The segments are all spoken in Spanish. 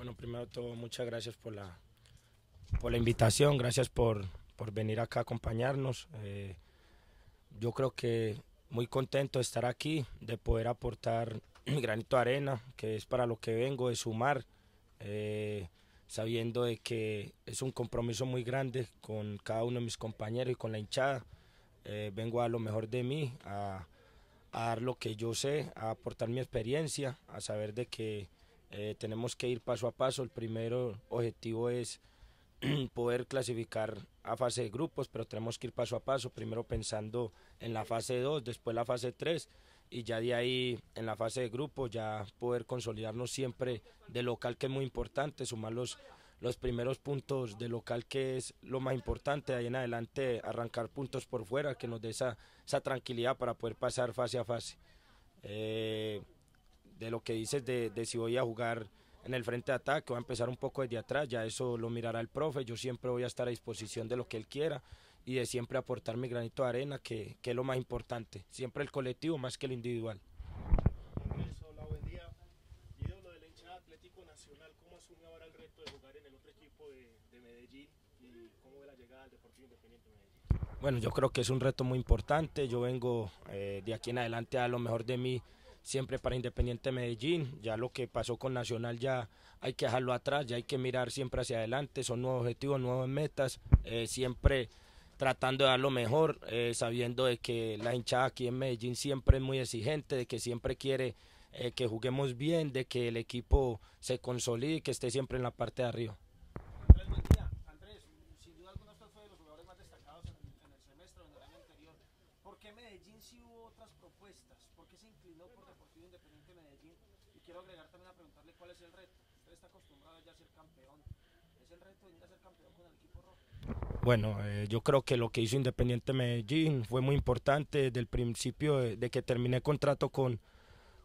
Bueno, primero todo, muchas gracias por la, por la invitación, gracias por, venir acá a acompañarnos. Eh, yo creo que muy contento de estar aquí, de poder aportar mi granito de arena, que es para lo que vengo, de sumar, eh, sabiendo de que es un compromiso muy grande con cada uno de mis compañeros y con la hinchada. Eh, vengo a lo mejor de mí, a, a, dar lo que yo sé, a aportar mi experiencia, a saber de que eh, tenemos que ir paso a paso. El primer objetivo es poder clasificar a fase de grupos, pero tenemos que ir paso a paso, primero pensando en la fase 2, después la fase 3 y ya de ahí en la fase de grupos ya poder consolidarnos siempre de local que es muy importante, sumar los, los primeros puntos de local que es lo más importante, de ahí en adelante arrancar puntos por fuera que nos dé esa, tranquilidad para poder pasar fase a fase. Eh, de lo que dices de, de si voy a jugar en el frente de ataque, o a empezar un poco desde atrás, ya eso lo mirará el profe, yo siempre voy a estar a disposición de lo que él quiera y de siempre aportar mi granito de arena, que, es lo más importante, siempre el colectivo más que el individual. Bueno, yo creo que es un reto muy importante. Yo vengo eh, de aquí en adelante a lo mejor de mí siempre para Independiente Medellín. Ya lo que pasó con Nacional ya hay que dejarlo atrás, ya hay que mirar siempre hacia adelante, son nuevos objetivos, nuevas metas, eh, siempre tratando de dar lo mejor, eh, sabiendo de que la hinchada aquí en Medellín siempre es muy exigente, de que siempre quiere eh, que juguemos bien, de que el equipo se consolide y que esté siempre en la parte de arriba. es el reto? Usted está acostumbrado ya ser campeón. ¿Es el reto de ser campeón con el equipo rojo? Bueno, eh, yo creo que lo que hizo Independiente Medellín fue muy importante desde el principio de, que terminé contrato con,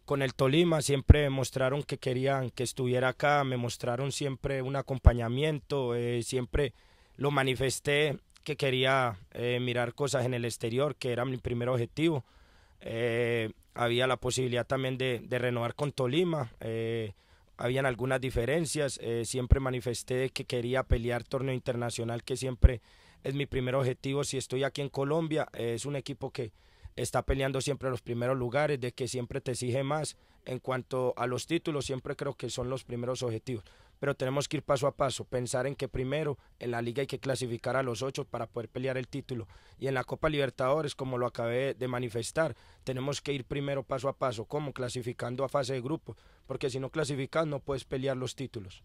con el Tolima siempre mostraron que querían que estuviera acá, me mostraron siempre un acompañamiento, eh, siempre lo manifesté que quería eh, mirar cosas en el exterior, que era mi primer objetivo. había la posibilidad también de, de renovar con Tolima habían algunas diferencias. Eh, siempre manifesté que quería pelear torneo internacional, que siempre es mi primer objetivo. Si estoy aquí en Colombia, eh, es un equipo que está peleando siempre los primeros lugares, de que siempre te exige más. En cuanto a los títulos, siempre creo que son los primeros objetivos pero tenemos que ir paso a paso, pensar en que primero en la liga hay que clasificar a los ocho para poder pelear el título y en la Copa Libertadores, como lo acabé de manifestar, tenemos que ir primero paso a paso, como clasificando a fase de grupo, porque si no clasificas no puedes pelear los títulos.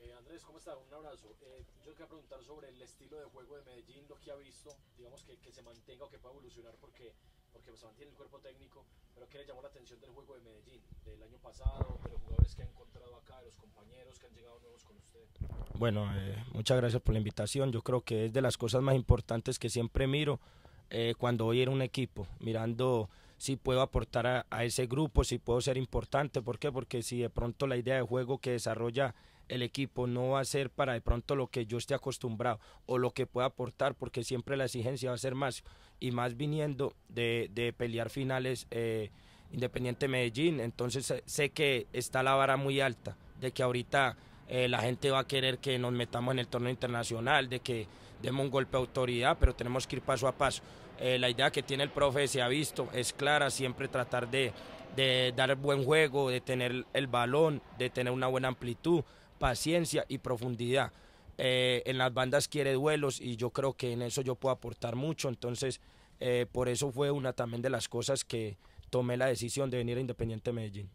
Eh, Un abrazo. Eh, yo preguntar sobre el estilo de juego de Medellín, lo que ha visto, digamos que, que se mantenga o que pueda evolucionar, porque porque se mantiene el cuerpo técnico, pero que le llamó la atención del juego de Medellín, del año pasado, de los jugadores que ha encontrado acá, de los compañeros que han llegado nuevos con usted? Bueno, eh, muchas gracias por la invitación. Yo creo que es de las cosas más importantes que siempre miro eh, cuando voy a un equipo, mirando si puedo aportar a ese grupo, si puedo ser importante. ¿Por qué? Porque si de pronto la idea de juego que desarrolla el equipo no va a ser para de pronto lo que yo esté acostumbrado o lo que pueda aportar, porque siempre la exigencia va a ser más y más viniendo de, pelear finales eh, Independiente Medellín. Entonces sé que está la vara muy alta, de que ahorita eh, la gente va a querer que nos metamos en el torneo internacional, de que demos un golpe de autoridad, pero tenemos que ir paso a paso. Eh, la idea que tiene el profe se ha visto, es clara, siempre tratar de, de dar buen juego, de tener el balón, de tener una buena amplitud paciencia y profundidad. Eh, en las bandas quiere duelos y yo creo que en eso yo puedo aportar mucho, entonces eh, por eso fue una también de las cosas que tomé la decisión de venir a Independiente Medellín.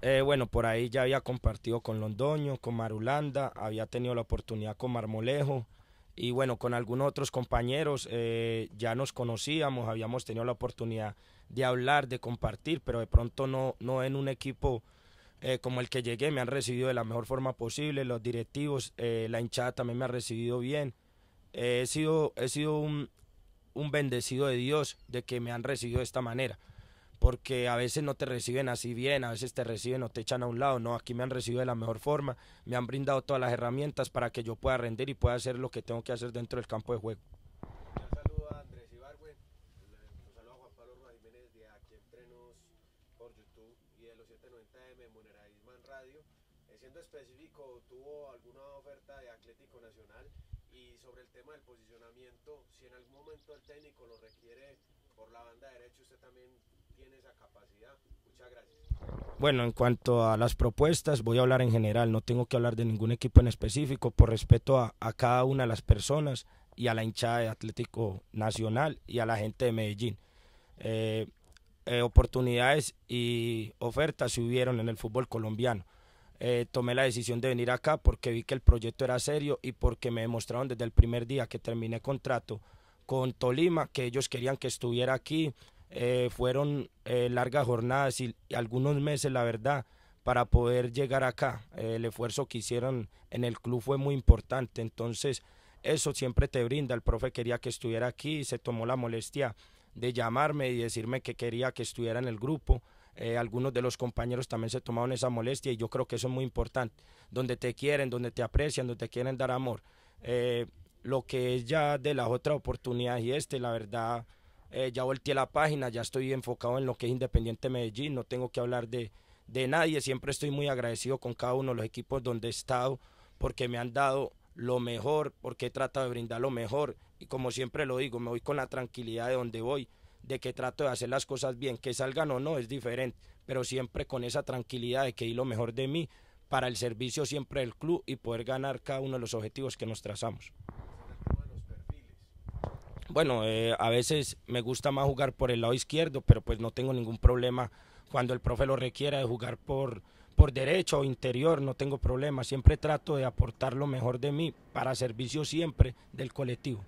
Eh, bueno, por ahí ya había compartido con Londoño, con Marulanda, había tenido la oportunidad con Marmolejo, y bueno, con algunos otros compañeros eh, ya nos conocíamos, habíamos tenido la oportunidad de hablar, de compartir, pero de pronto no, no en un equipo eh, como el que llegué, me han recibido de la mejor forma posible, los directivos, eh, la hinchada también me ha recibido bien. he sido, he sido un, un bendecido de Dios de que me han recibido de esta manera porque a veces no te reciben así bien, a veces te reciben o te echan a un lado, no, aquí me han recibido de la mejor forma, me han brindado todas las herramientas para que yo pueda rendir y pueda hacer lo que tengo que hacer dentro del campo de juego. Un un saludo saludo a a Andrés Juan Pablo de de Aquí Entrenos por YouTube y los 790M, Radio. Eh, siendo específico, ¿tuvo alguna oferta de Atlético Nacional? Y sobre el tema del posicionamiento, si en algún momento el técnico lo requiere por la banda derecha, usted también tiene esa capacidad. Muchas gracias. Bueno, en cuanto a las propuestas, voy a hablar en general, no tengo que hablar de ningún equipo en específico, por respeto a, cada una de las personas y a la hinchada de Atlético Nacional y a la gente de Medellín. Eh, eh, oportunidades y ofertas se hubieron en el fútbol colombiano. Eh, tomé la decisión de venir acá porque vi que el proyecto era serio y porque me demostraron desde el primer día que terminé contrato con Tolima que ellos querían que estuviera aquí eh, fueron eh, largas jornadas y, algunos meses, la verdad, para poder llegar acá. Eh, el esfuerzo que hicieron en el club fue muy importante, entonces eso siempre te brinda. El profe quería que estuviera aquí, y se tomó la molestia de llamarme y decirme que quería que estuviera en el grupo. algunos de los compañeros también se tomaron esa molestia y yo creo que eso es muy importante. Donde te quieren, donde te aprecian, donde te quieren dar amor. lo que es ya de las otras oportunidades y este, la verdad, eh, ya volteé la página, ya estoy enfocado en lo que es Independiente Medellín, no tengo que hablar de, de nadie, siempre estoy muy agradecido con cada uno de los equipos donde he estado, porque me han dado lo mejor, porque he tratado de brindar lo mejor, y como siempre lo digo, me voy con la tranquilidad de donde voy, de que trato de hacer las cosas bien, que salgan o no es diferente, pero siempre con esa tranquilidad de que di lo mejor de mí para el servicio siempre del club y poder ganar cada uno de los objetivos que nos trazamos. Bueno, eh, a veces me gusta más jugar por el lado izquierdo, pero pues no tengo ningún problema cuando el profe lo requiera de jugar por, por derecho o interior, no tengo problema. Siempre trato de aportar lo mejor de mí para servicio siempre del colectivo.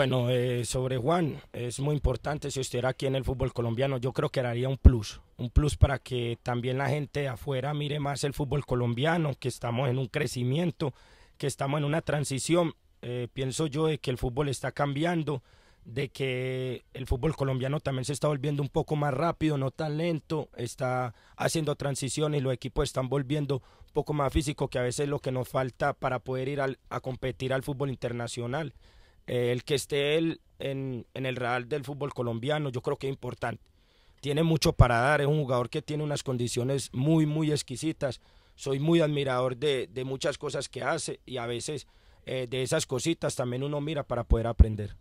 Bueno, eh, sobre Juan, es muy importante si usted era aquí en el fútbol colombiano, yo creo que haría un plus, un plus para que también la gente de afuera mire más el fútbol colombiano, que estamos en un crecimiento, que estamos en una transición. Eh, pienso yo de que el fútbol está cambiando, de que el fútbol colombiano también se está volviendo un poco más rápido, no tan lento, está haciendo transiciones, los equipos están volviendo un poco más físicos, que a veces es lo que nos falta para poder ir a competir al fútbol internacional. Eh, el que esté él en, el real del fútbol colombiano, yo creo que es importante. Tiene mucho para dar, es un jugador que tiene unas condiciones muy, muy exquisitas. Soy muy admirador de, de muchas cosas que hace y a veces eh, de esas cositas también uno mira para poder aprender.